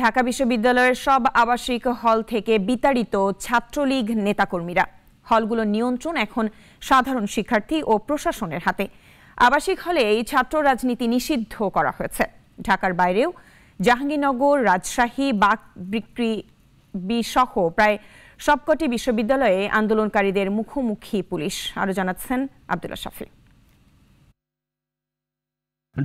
ঢাকা বিশ্ববিদ্যালয়ের সব আবাসিক হল থেকে বিতাড়িত ছাত্রলীগ নেতাকর্মীরা হলগুলোর নিয়ন্ত্রণ এখন সাধারণ শিক্ষার্থী ও প্রশাসনের হাতে আবাসিক হলে এই ছাত্র রাজনীতি নিষিদ্ধ করা হয়েছে ঢাকার বাইরেও জাহাঙ্গীরনগর রাজশাহী বাক বিক্রি বিসহ প্রায় সবকটি বিশ্ববিদ্যালয়ে আন্দোলনকারীদের মুখোমুখি পুলিশ আরও জানাচ্ছেন আবদুল্লা শাফি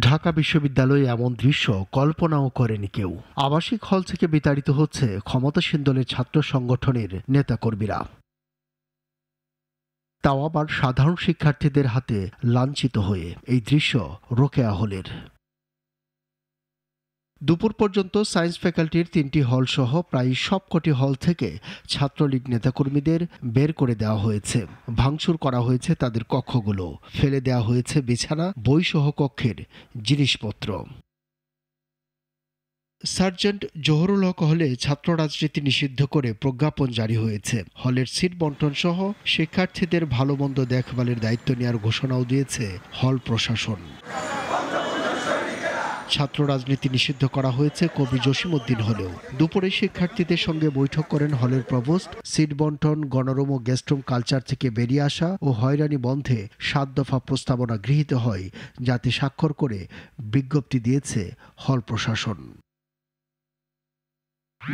ঢাকা বিশ্ববিদ্যালয়ে এমন দৃশ্য কল্পনাও করেনি কেউ আবাসিক হল থেকে বিতাড়িত হচ্ছে ক্ষমতাসীন দলের ছাত্র সংগঠনের নেতাকর্মীরা তাও আবার সাধারণ শিক্ষার্থীদের হাতে লাঞ্ছিত হয়ে এই দৃশ্য রোকেয়া হলের দুপুর পর্যন্ত সায়েন্স ফ্যাকাল্টির তিনটি হল সহ প্রায় সবকটি হল থেকে ছাত্রলীগ নেতাকর্মীদের বের করে দেওয়া হয়েছে ভাঙচুর করা হয়েছে তাদের কক্ষগুলো ফেলে দেওয়া হয়েছে বিছানা সহ কক্ষের জিনিসপত্র সার্জেন্ট জহরুল হক হলে ছাত্র রাজনীতি নিষিদ্ধ করে প্রজ্ঞাপন জারি হয়েছে হলের সিট বন্টন সহ শিক্ষার্থীদের ভালো মন্দ দেখভালের দায়িত্ব নেওয়ার ঘোষণাও দিয়েছে হল প্রশাসন ছাত্র রাজনীতি নিষিদ্ধ করা হয়েছে কবি জসিমুদ্দিন হলেও দুপুরে শিক্ষার্থীদের সঙ্গে বৈঠক করেন হলের প্রভোস্ট সিট বন্টন গণরম ও গেস্টরুম কালচার থেকে বেরিয়ে আসা ও হয়রানি বন্ধে সাত দফা প্রস্তাবনা গৃহীত হয় যাতে স্বাক্ষর করে বিজ্ঞপ্তি দিয়েছে হল প্রশাসন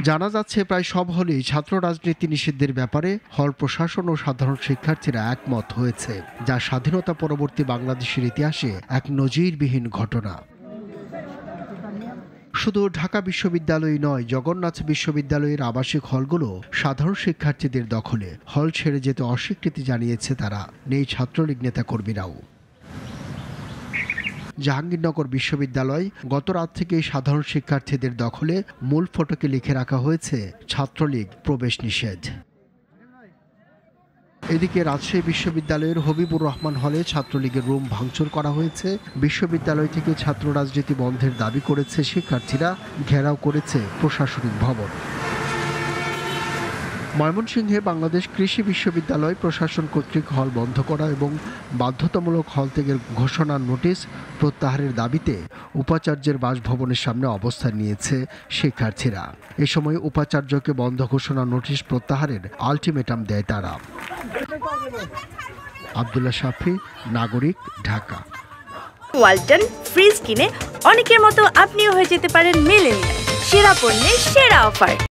জানা যাচ্ছে প্রায় সব হলেই ছাত্র রাজনীতি নিষিদ্ধের ব্যাপারে হল প্রশাসন ও সাধারণ শিক্ষার্থীরা একমত হয়েছে যা স্বাধীনতা পরবর্তী বাংলাদেশের ইতিহাসে এক নজিরবিহীন ঘটনা শুধু ঢাকা বিশ্ববিদ্যালয় নয় জগন্নাথ বিশ্ববিদ্যালয়ের আবাসিক হলগুলো সাধারণ শিক্ষার্থীদের দখলে হল ছেড়ে যেতে অস্বীকৃতি জানিয়েছে তারা নেই ছাত্রলীগ নেতাকর্মীরাও জাহাঙ্গীরনগর বিশ্ববিদ্যালয় গত রাত থেকেই সাধারণ শিক্ষার্থীদের দখলে মূল ফটকে লিখে রাখা হয়েছে ছাত্রলীগ প্রবেশ নিষেধ এদিকে রাজশাহী বিশ্ববিদ্যালয়ের হবিবুর রহমান হলে ছাত্রলীগের রুম ভাঙচুর করা হয়েছে বিশ্ববিদ্যালয় থেকে ছাত্র রাজনীতি বন্ধের দাবি করেছে শিক্ষার্থীরা ঘেরাও করেছে প্রশাসনিক ভবন ময়মনসিংহে বাংলাদেশ কৃষি বিশ্ববিদ্যালয় প্রশাসন কর্তৃক হল বন্ধ করা এবং বাধ্যতামূলক হল থেকে ঘোষণার নোটিশ প্রত্যাহারের দাবিতে উপাচার্যের বাসভবনের সামনে অবস্থান নিয়েছে শিক্ষার্থীরা এ সময় উপাচার্যকে বন্ধ ঘোষণা নোটিশ প্রত্যাহারের আলটিমেটাম দেয় তারা আবদুল্লা শাফি নাগরিক ঢাকা ওয়ালটন ফ্রিজ কিনে অনেকের মতো আপনিও হয়ে যেতে পারেন মেলেন সেরা পণ্যের সেরা অফার